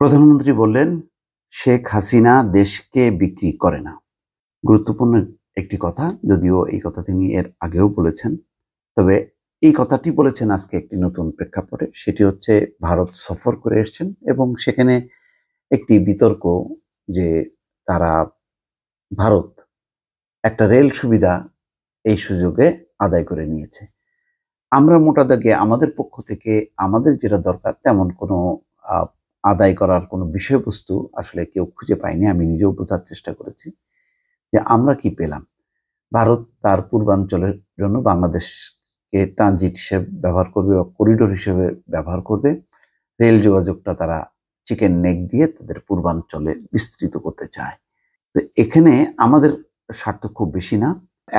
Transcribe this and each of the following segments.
প্রধানমন্ত্রী বললেন শেখ হাসিনা দেশকে বিক্রি করে না গুরুত্বপূর্ণ একটি কথা যদিও এই কথা তিনি এর আগেও বলেছেন তবে এই কথাটি বলেছেন আজকে একটি নতুন প্রেক্ষাপটে সেটি হচ্ছে ভারত সফর করে এসছেন এবং সেখানে একটি বিতর্ক যে তারা ভারত একটা রেল সুবিধা এই সুযোগে আদায় করে নিয়েছে আমরা মোটা দাগে আমাদের পক্ষ থেকে আমাদের যেটা দরকার তেমন কোনো আদায় করার কোনো বিষয়বস্তু আসলে কেউ খুঁজে পায়নি আমি নিজেও বোঝার চেষ্টা করেছি যে আমরা কি পেলাম ভারত তার পূর্বাঞ্চলের জন্য বাংলাদেশকে ট্রানজিট হিসেবে ব্যবহার করবে বা করিডোর হিসেবে ব্যবহার করবে রেল যোগাযোগটা তারা চিকেন নেক দিয়ে তাদের পূর্বাঞ্চলে বিস্তৃত করতে চায় তো এখানে আমাদের স্বার্থ খুব বেশি না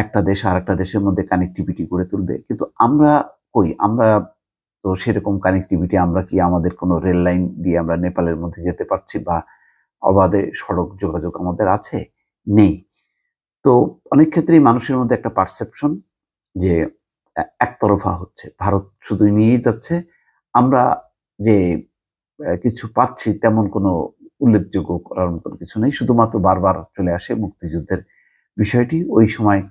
একটা দেশ আর একটা দেশের মধ্যে কানেক্টিভিটি গড়ে তুলবে কিন্তু আমরা কই আমরা তো সেরকম কানেক্টিভিটি আমরা কি আমাদের কোনো রেল লাইন দিয়ে আমরা নেপালের মধ্যে যেতে পারছি বা অবাধে সড়ক যোগাযোগ আমাদের আছে নেই তো অনেক ক্ষেত্রেই মানুষের মধ্যে একটা পারসেপশন যে একতরফা হচ্ছে ভারত শুধু নিয়েই যাচ্ছে আমরা যে কিছু পাচ্ছি তেমন কোনো উল্লেখযোগ্য করার মতন কিছু নেই শুধুমাত্র বারবার চলে আসে মুক্তিযুদ্ধের বিষয়টি ওই সময়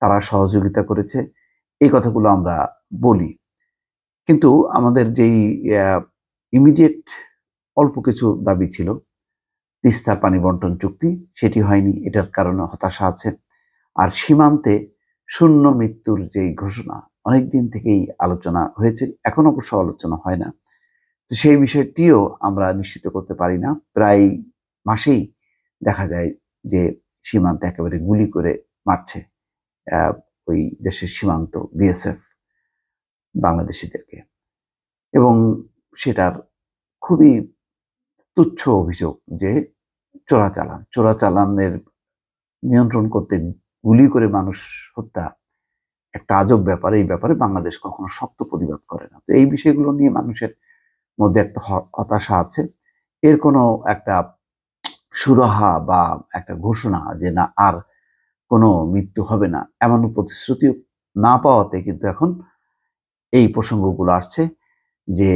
তারা সহযোগিতা করেছে এই কথাগুলো আমরা বলি কিন্তু আমাদের যেই ইমিডিয়েট অল্প কিছু দাবি ছিল তিস্তার পানি বন্টন চুক্তি সেটি হয়নি এটার কারণে হতাশা আছে আর সীমান্তে শূন্য মৃত্যুর যেই ঘোষণা অনেক দিন থেকেই আলোচনা হয়েছে এখন অবশ্য আলোচনা হয় না তো সেই বিষয়টিও আমরা নিশ্চিত করতে পারি না প্রায় মাসেই দেখা যায় যে সীমান্তে একেবারে গুলি করে মারছে ওই দেশের সীমান্ত বিএসএফ বাংলাদেশিদেরকে এবং সেটার খুবই তুচ্ছ অভিযোগ যে চোরাচালান চোরাচালানের নিয়ন্ত্রণ করতে গুলি করে মানুষ হত্যা একটা আজব ব্যাপার এই ব্যাপারে বাংলাদেশ কখনো শক্ত প্রতিবাদ করে না তো এই বিষয়গুলো নিয়ে মানুষের মধ্যে একটা হতাশা আছে এর কোনো একটা সুরাহা বা একটা ঘোষণা যে না আর কোনো মৃত্যু হবে না এমন প্রতিশ্রুতি না পাওয়াতে কিন্তু এখন এই প্রসঙ্গগুলো আসছে যে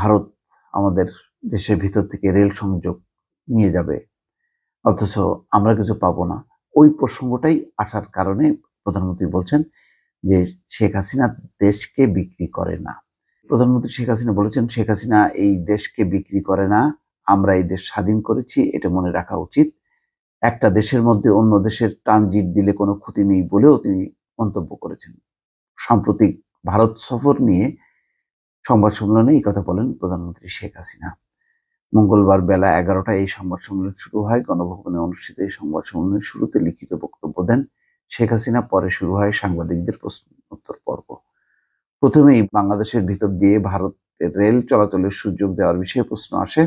ভারত আমাদের দেশের ভিতর থেকে রেল সংযোগ নিয়ে যাবে অথচ আমরা কিছু পাবো না ওই প্রসঙ্গটাই আসার কারণে প্রধানমন্ত্রী বলছেন যে শেখ হাসিনা দেশকে বিক্রি করে না প্রধানমন্ত্রী শেখ হাসিনা বলেছেন শেখ হাসিনা এই দেশকে বিক্রি করে না আমরা এই দেশ স্বাধীন করেছি এটা মনে রাখা উচিত একটা দেশের মধ্যে অন্য দেশের ট্রানজিট দিলে কোনো ক্ষতি নেই বলেও তিনি মন্তব্য করেছেন সাম্প্রতিক ভারত সফর নিয়ে সংবাদ সম্মেলনে এই কথা বলেন প্রধানমন্ত্রী শেখ হাসিনা মঙ্গলবার বেলা এগারোটায় এই সংবাদ সম্মেলন শুরু হয় গণভবনে অনুষ্ঠিত এই সংবাদ সম্মেলনের শুরুতে লিখিত বক্তব্য দেন শেখ হাসিনা পরে শুরু হয় সাংবাদিকদের প্রশ্নোত্তর পর্ব প্রথমেই বাংলাদেশের ভিতর দিয়ে ভারতের রেল চলাচলের সুযোগ দেওয়ার বিষয়ে প্রশ্ন আসে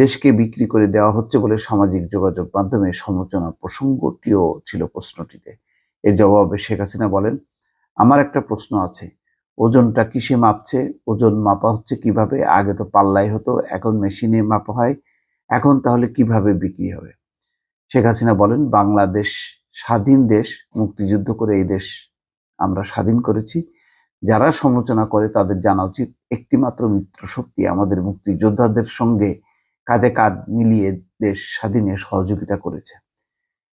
দেশকে বিক্রি করে দেওয়া হচ্ছে বলে সামাজিক যোগাযোগ মাধ্যমে সমালোচনা প্রসঙ্গটিও ছিল প্রশ্নটিতে এর জবাবে শেখ হাসিনা বলেন আমার একটা প্রশ্ন আছে ওজনটা কিসে মাপছে ওজন মাপা হচ্ছে কিভাবে আগে তো পাল্লাই হতো এখন মেশিনে মাপা হয় এখন তাহলে কিভাবে বিক্রি হবে শেখ হাসিনা বলেন বাংলাদেশ স্বাধীন দেশ মুক্তিযুদ্ধ করে এই দেশ আমরা স্বাধীন করেছি যারা সমালোচনা করে তাদের জানা উচিত একটিমাত্র মিত্র শক্তি আমাদের মুক্তিযোদ্ধাদের সঙ্গে কাঁধে কাঁধ মিলিয়ে দেশ স্বাধীনে সহযোগিতা করেছে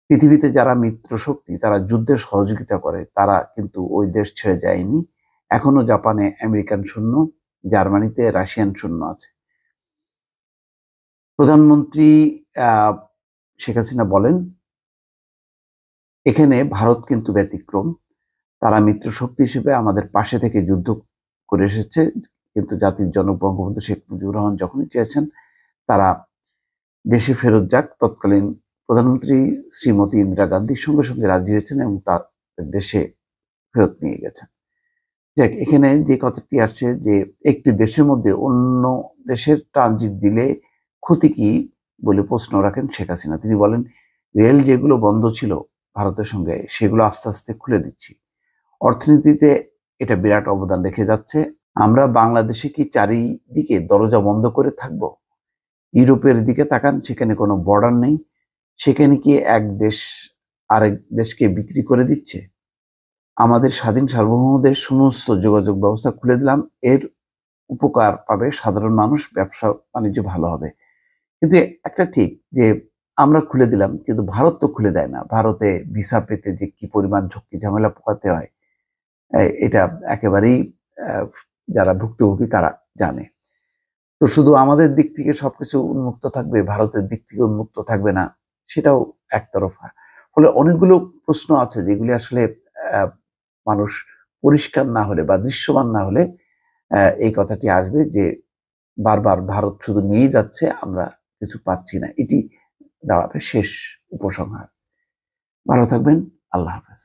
পৃথিবীতে যারা মিত্র শক্তি তারা যুদ্ধে সহযোগিতা করে তারা কিন্তু ওই দেশ ছেড়ে যায়নি এখনো জাপানে আমেরিকান শূন্য জার্মানিতে রাশিয়ান সৈন্য আছে প্রধানমন্ত্রী শেখ হাসিনা বলেন এখানে ভারত কিন্তু ব্যতিক্রম তারা মিত্র শক্তি হিসেবে আমাদের পাশে থেকে যুদ্ধ করে এসেছে কিন্তু জাতির জনক বঙ্গবন্ধু শেখ মুজিবুর রহমান যখনই চেয়েছেন তারা দেশে ফেরত যাক তৎকালীন প্রধানমন্ত্রী শ্রীমতী ইন্দিরা গান্ধীর সঙ্গে সঙ্গে রাজি হয়েছেন এবং তার দেশে ফেরত নিয়ে গেছেন যাক এখানে যে কথাটি আসছে যে একটি দেশের মধ্যে অন্য দেশের ট্রানজিট দিলে ক্ষতি কি বলে প্রশ্ন রাখেন শেখ হাসিনা তিনি বলেন রেল যেগুলো বন্ধ ছিল ভারতের সঙ্গে সেগুলো আস্তে আস্তে খুলে দিচ্ছি অর্থনীতিতে এটা বিরাট অবদান রেখে যাচ্ছে আমরা বাংলাদেশে কি চারিদিকে দরজা বন্ধ করে থাকব ইউরোপের দিকে তাকান সেখানে কোনো বর্ডার নেই সেখানে কি এক দেশ আরেক দেশকে বিক্রি করে দিচ্ছে আমাদের স্বাধীন সার্বভৌমদের সমস্ত যোগাযোগ ব্যবস্থা খুলে দিলাম এর উপকার পাবে সাধারণ মানুষ ব্যবসা বাণিজ্য ভালো হবে কিন্তু একটা ঠিক যে আমরা খুলে দিলাম কিন্তু ভারত তো খুলে দেয় না ভারতে ভিসা পেতে যে কি পরিমাণ ঝক্কি ঝামেলা পোকাতে হয় এটা একেবারেই যারা ভুক্তভোগী তারা জানে তো শুধু আমাদের দিক থেকে সবকিছু উন্মুক্ত থাকবে ভারতের দিক থেকে উন্মুক্ত থাকবে না সেটাও একতরফা ফলে অনেকগুলো প্রশ্ন আছে যেগুলি আসলে মানুষ পরিষ্কার না হলে বা দৃশ্যমান না হলে এই কথাটি আসবে যে বারবার ভারত শুধু নিয়ে যাচ্ছে আমরা কিছু পাচ্ছি না এটি দাঁড়াবে শেষ উপসংহার ভালো থাকবেন আল্লাহ হাফেজ